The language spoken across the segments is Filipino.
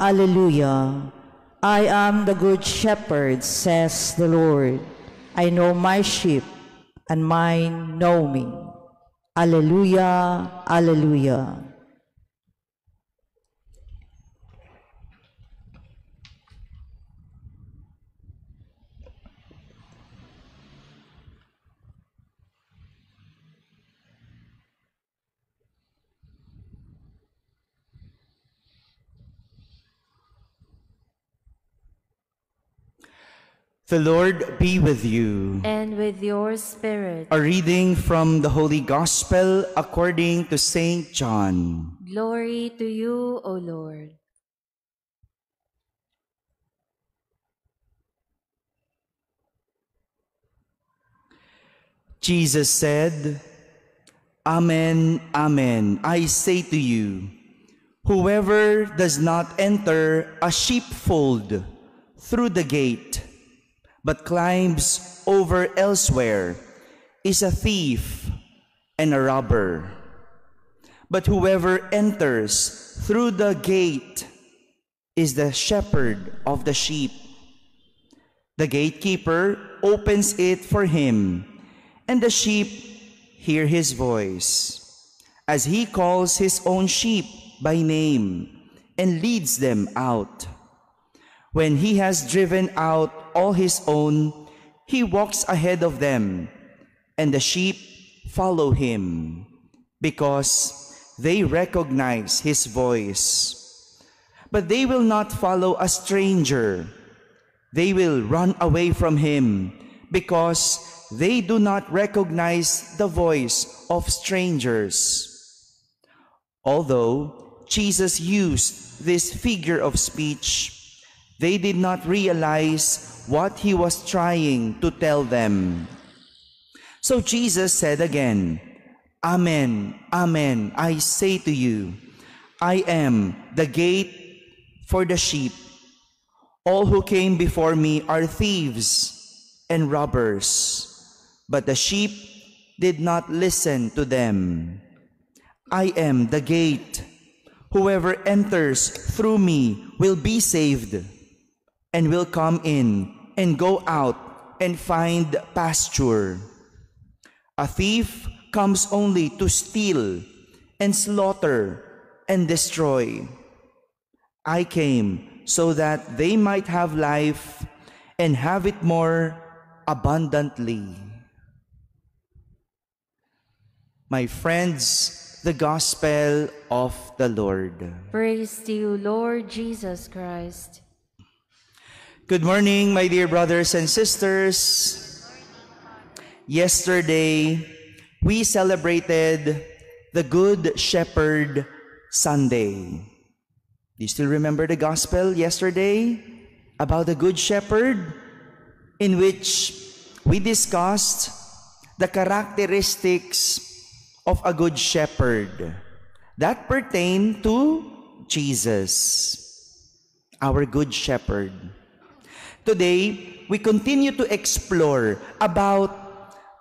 Alleluia. I am the good shepherd, says the Lord. I know my sheep, and mine know me. Alleluia, Alleluia. The Lord be with you. And with your spirit. A reading from the Holy Gospel according to St. John. Glory to you, O Lord. Jesus said, Amen, Amen, I say to you, whoever does not enter a sheepfold through the gate, but climbs over elsewhere, is a thief and a robber. But whoever enters through the gate is the shepherd of the sheep. The gatekeeper opens it for him, and the sheep hear his voice, as he calls his own sheep by name and leads them out. When he has driven out all his own, he walks ahead of them, and the sheep follow him, because they recognize his voice. But they will not follow a stranger. They will run away from him, because they do not recognize the voice of strangers. Although Jesus used this figure of speech, they did not realize what he was trying to tell them. So Jesus said again, Amen, Amen, I say to you, I am the gate for the sheep. All who came before me are thieves and robbers, but the sheep did not listen to them. I am the gate. Whoever enters through me will be saved and will come in and go out and find pasture. A thief comes only to steal and slaughter and destroy. I came so that they might have life and have it more abundantly. My friends, the gospel of the Lord. Praise to you, Lord Jesus Christ. Good morning, my dear brothers and sisters. Yesterday, we celebrated the Good Shepherd Sunday. Do you still remember the gospel yesterday about the Good Shepherd? In which we discussed the characteristics of a Good Shepherd that pertain to Jesus, our Good Shepherd. Today, we continue to explore about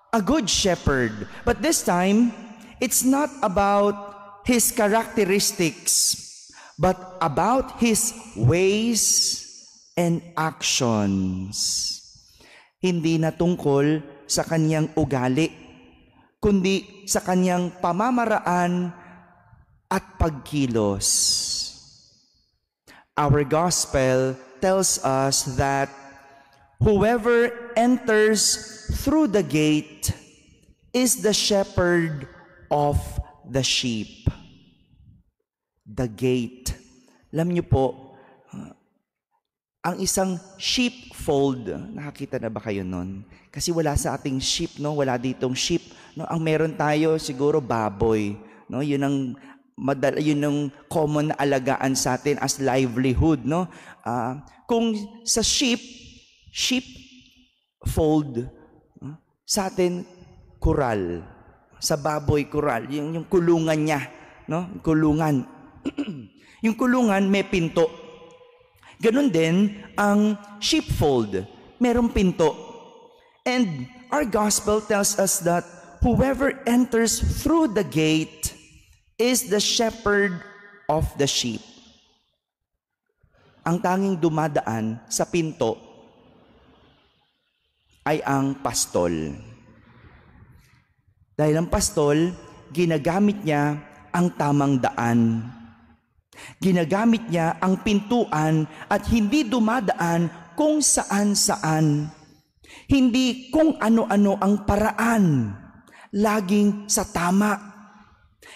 a good shepherd. But this time, it's not about his characteristics, but about his ways and actions. Hindi na tungkol sa kanyang ugali, kundi sa kanyang pamamaraan at pagkilos. Our gospel tells us that Whoever enters through the gate is the shepherd of the sheep. The gate. Alam niyo po, ah, ang isang sheepfold, nakakita na ba kayo nun? Kasi wala sa ating sheep, no? Wala ditong sheep. No? Ang meron tayo, siguro baboy. No? Yun ang madal, yun ang common na alagaan sa atin as livelihood, no? Uh, kung sa sheep, sheepfold, sa atin, kural. Sa baboy, kural. Yung, yung kulungan niya. No? Kulungan. yung kulungan, may pinto. Ganun din ang sheepfold. Merong pinto. And our gospel tells us that whoever enters through the gate is the shepherd of the sheep. Ang tanging dumadaan sa pinto ay ang pastol. Dahil ang pastol, ginagamit niya ang tamang daan. Ginagamit niya ang pintuan at hindi dumadaan kung saan-saan. Hindi kung ano-ano ang paraan. Laging sa tama.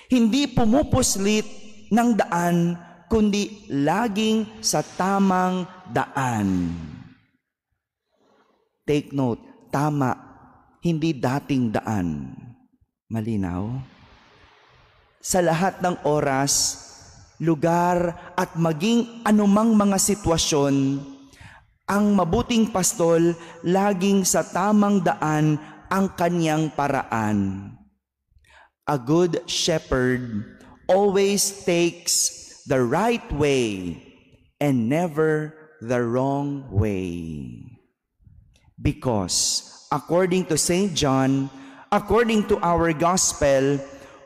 Hindi pumupuslit ng daan, kundi laging sa tamang daan. Take note, tama, hindi dating daan. Malinaw? Sa lahat ng oras, lugar, at maging anumang mga sitwasyon, ang mabuting pastol laging sa tamang daan ang kanyang paraan. A good shepherd always takes the right way and never the wrong way. Because according to St. John, according to our gospel,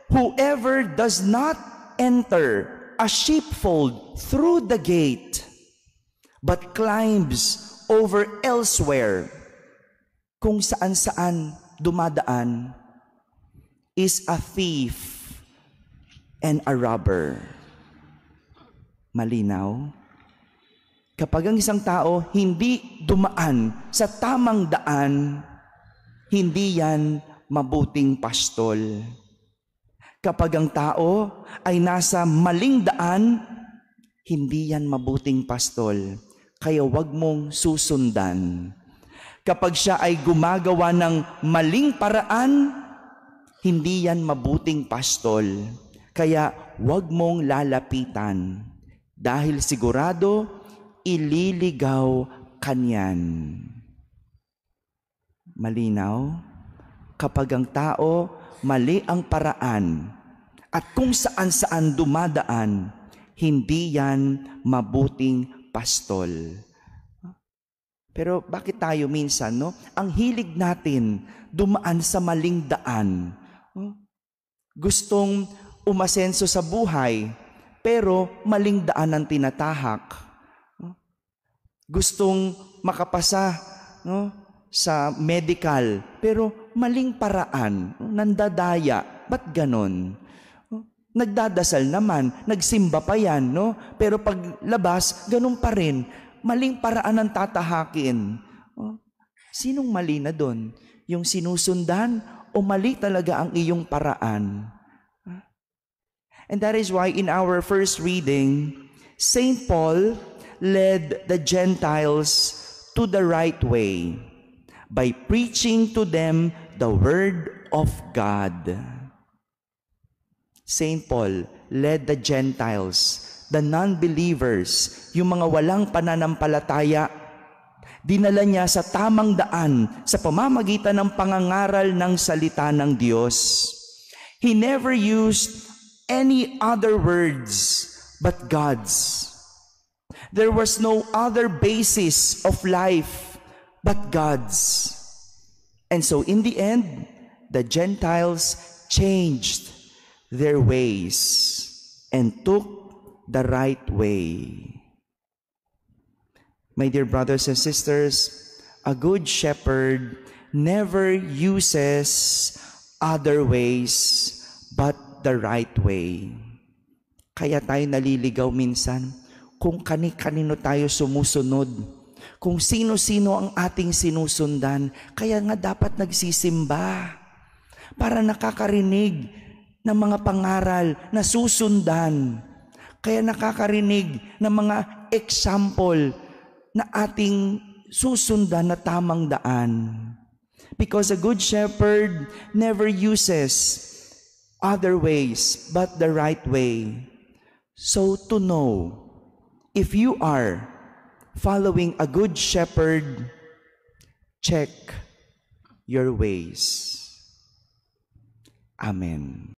whoever does not enter a sheepfold through the gate, but climbs over elsewhere, kung saan-saan dumadaan, is a thief and a robber. Malinaw? Kapag ang isang tao hindi dumaan sa tamang daan, hindi yan mabuting pastol. Kapag ang tao ay nasa maling daan, hindi yan mabuting pastol. Kaya wag mong susundan. Kapag siya ay gumagawa ng maling paraan, hindi yan mabuting pastol. Kaya wag mong lalapitan. Dahil sigurado, ililigaw kanyan. Malinaw? Kapag ang tao, mali ang paraan at kung saan-saan dumadaan, hindi yan mabuting pastol. Pero bakit tayo minsan, no? Ang hilig natin dumaan sa maling daan. Gustong umasenso sa buhay, pero maling daan ang tinatahak gustong makapasa no, sa medical, pero maling paraan, nandadaya, ba't ganon? Nagdadasal naman, nagsimba pa yan, no? pero paglabas, ganun pa rin. Maling paraan ang tatahakin. Sinong mali na doon? Yung sinusundan o mali talaga ang iyong paraan? And that is why in our first reading, St. Paul led the Gentiles to the right way by preaching to them the Word of God. St. Paul led the Gentiles, the non-believers, yung mga walang pananampalataya, dinala niya sa tamang daan sa pamamagitan ng pangangaral ng salita ng Diyos. He never used any other words but God's. There was no other basis of life but God's. And so in the end, the Gentiles changed their ways and took the right way. My dear brothers and sisters, a good shepherd never uses other ways but the right way. Kaya tayo naliligaw minsan kung kani-kanino tayo sumusunod, kung sino-sino ang ating sinusundan, kaya nga dapat nagsisimba para nakakarinig ng mga pangaral na susundan. Kaya nakakarinig ng mga example na ating susundan na tamang daan. Because a good shepherd never uses other ways but the right way. So to know if you are following a good shepherd, check your ways. Amen.